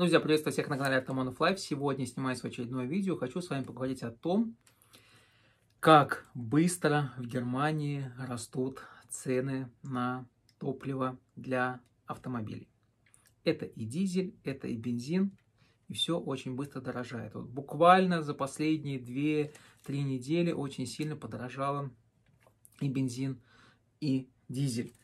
Ну, друзья, приветствую всех на канале Автоманов Лайф. Сегодня снимаю свое очередное видео. Хочу с вами поговорить о том, как быстро в Германии растут цены на топливо для автомобилей. Это и дизель, это и бензин, и все очень быстро дорожает. Вот буквально за последние 2-3 недели очень сильно подорожало и бензин, и дизель.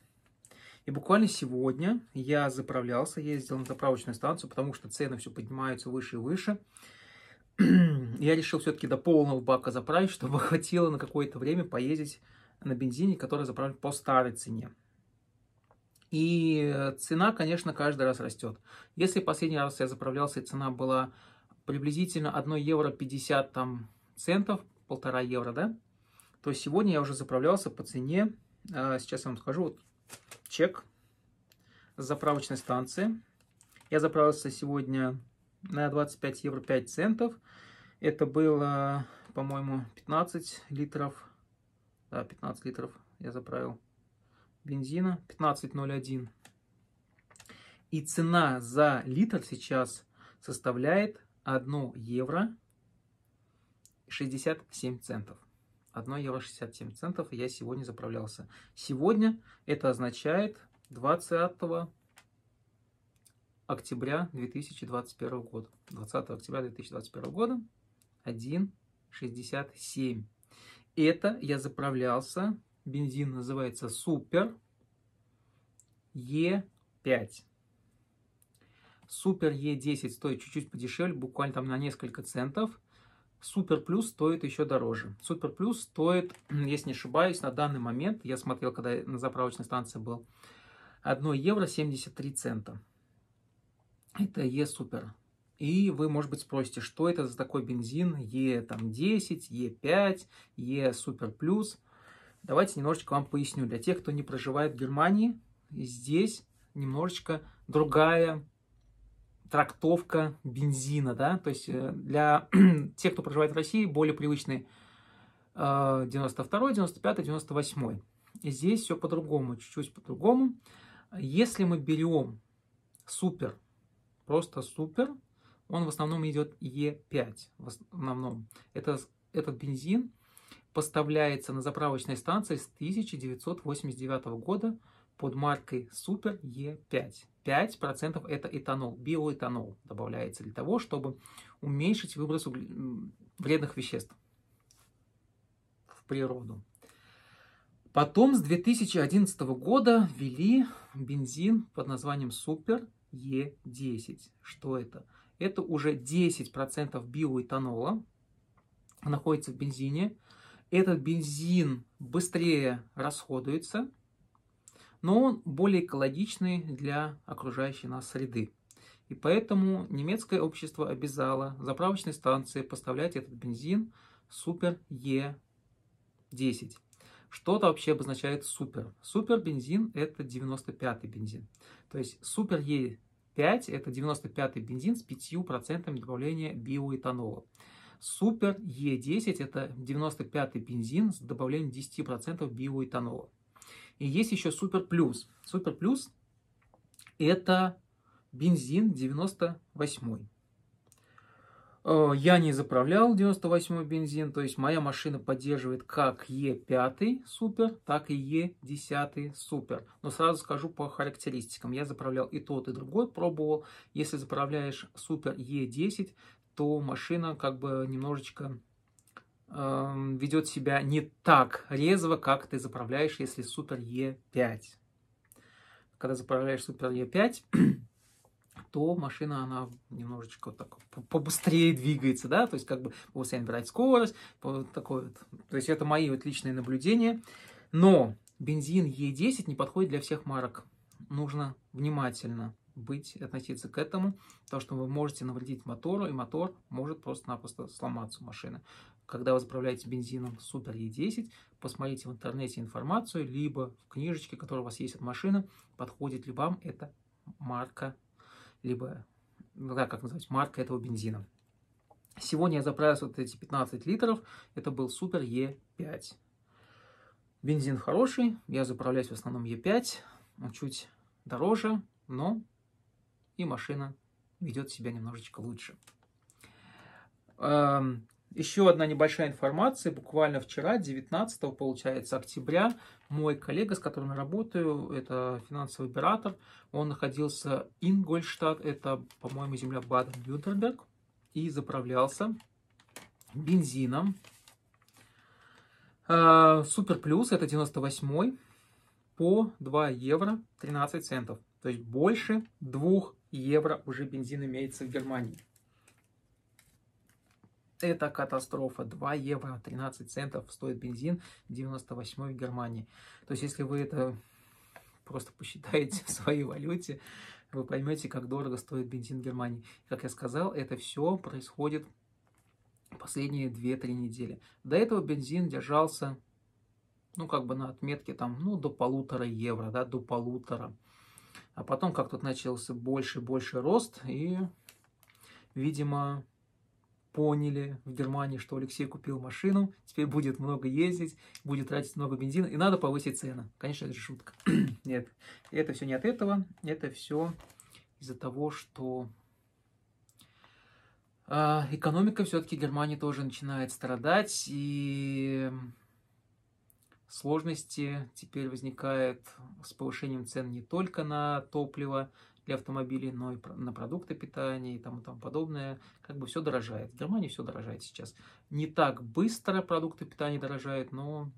И буквально сегодня я заправлялся, ездил на заправочную станцию, потому что цены все поднимаются выше и выше. я решил все-таки до полного бака заправить, чтобы хватило на какое-то время поездить на бензине, который заправлен по старой цене. И цена, конечно, каждый раз растет. Если последний раз я заправлялся, и цена была приблизительно 1 евро 50 там, центов, полтора евро, да, то сегодня я уже заправлялся по цене, а, сейчас я вам скажу, вот чек с заправочной станции. Я заправился сегодня на 25 евро 5 центов. Это было, по-моему, 15 литров. Да, 15 литров я заправил бензина. 15.01. И цена за литр сейчас составляет 1 евро 67 центов. 1 евро 67 центов я сегодня заправлялся. Сегодня это означает 20 октября 2021 года. 20 октября 2021 года 1,67. Это я заправлялся. Бензин называется Супер Е5. Супер Е10 стоит чуть-чуть подешевле, буквально там на несколько центов. Супер Плюс стоит еще дороже. Супер Плюс стоит, если не ошибаюсь, на данный момент, я смотрел, когда я на заправочной станции был, 1 евро 73 цента. Это Е Супер. И вы, может быть, спросите, что это за такой бензин Е там 10, Е 5, Е Супер Плюс. Давайте немножечко вам поясню. Для тех, кто не проживает в Германии, здесь немножечко другая трактовка бензина, да, то есть э, для тех, кто проживает в России, более привычные 92, 95, 98. Здесь все по-другому, чуть-чуть по-другому. Если мы берем супер, просто супер, он в основном идет Е5, в основном. Это, этот бензин поставляется на заправочной станции с 1989 года под маркой Супер Е5. 5% это этанол, биоэтанол добавляется для того, чтобы уменьшить выброс вредных веществ в природу. Потом с 2011 года ввели бензин под названием Супер Е10. Что это? Это уже 10% биоэтанола находится в бензине. Этот бензин быстрее расходуется – но он более экологичный для окружающей нас среды. И поэтому немецкое общество обязало заправочные станции поставлять этот бензин Супер Е10. что это вообще обозначает супер. Супер бензин это 95-й бензин. то есть супер Е5 это 95-й бензин с 5% добавления биоэтанола. Супер Е10 это 95-й бензин с добавлением 10% биоэтанола. И есть еще Супер Плюс. Супер Плюс – это бензин 98 э, я не заправлял 98 бензин, то есть моя машина поддерживает как Е5 супер, так и Е10 супер. Но сразу скажу по характеристикам. Я заправлял и тот, и другой, пробовал. Если заправляешь супер Е10, то машина как бы немножечко э, ведет себя не так резво, как ты заправляешь, если супер Е5. Когда заправляешь супер Е5, то машина, она немножечко вот так побыстрее двигается, да, то есть как бы постоянно брать скорость, вот такое вот. То есть это мои вот личные наблюдения. Но бензин Е10 не подходит для всех марок. Нужно внимательно быть, относиться к этому, потому что вы можете навредить мотору, и мотор может просто-напросто сломаться у машины когда вы заправляете бензином Супер Е10, посмотрите в интернете информацию, либо в книжечке, которая у вас есть от машины, подходит ли вам эта марка, либо, ну да, как назвать марка этого бензина. Сегодня я заправил вот эти 15 литров, это был Супер Е5. Бензин хороший, я заправляюсь в основном Е5, он чуть дороже, но и машина ведет себя немножечко лучше. Эм, еще одна небольшая информация. Буквально вчера, 19 получается, октября, мой коллега, с которым я работаю, это финансовый оператор, он находился в Ингольштадт, это, по-моему, земля Баден-Вюртемберг, и заправлялся бензином. А, супер плюс, это 98 по 2 евро 13 центов. То есть больше 2 евро уже бензин имеется в Германии. Это катастрофа. 2 евро 13 центов стоит бензин 98 в Германии. То есть, если вы это просто посчитаете в своей валюте, вы поймете, как дорого стоит бензин в Германии. Как я сказал, это все происходит последние 2-3 недели. До этого бензин держался, ну, как бы на отметке там, ну, до полутора евро, да, до полутора. А потом как тут начался больше и больше рост, и, видимо, поняли в Германии, что Алексей купил машину, теперь будет много ездить, будет тратить много бензина, и надо повысить цены. Конечно, это шутка. Нет, это все не от этого, это все из-за того, что а, экономика все-таки Германии тоже начинает страдать, и сложности теперь возникают с повышением цен не только на топливо, для автомобилей, но и на продукты питания и тому, тому подобное. Как бы все дорожает. В Германии все дорожает сейчас. Не так быстро продукты питания дорожают, но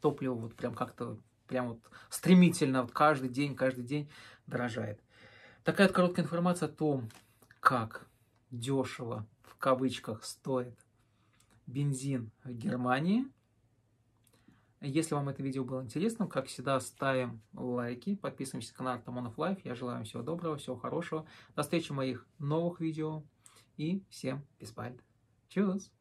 топливо вот прям как-то прям вот стремительно, вот каждый день, каждый день дорожает. Такая вот короткая информация о том, как дешево в кавычках стоит бензин в Германии – если вам это видео было интересно, как всегда, ставим лайки, подписываемся на канал Тамон of Life. Я желаю вам всего доброго, всего хорошего. До встречи в моих новых видео. И всем без bald. Tschüss.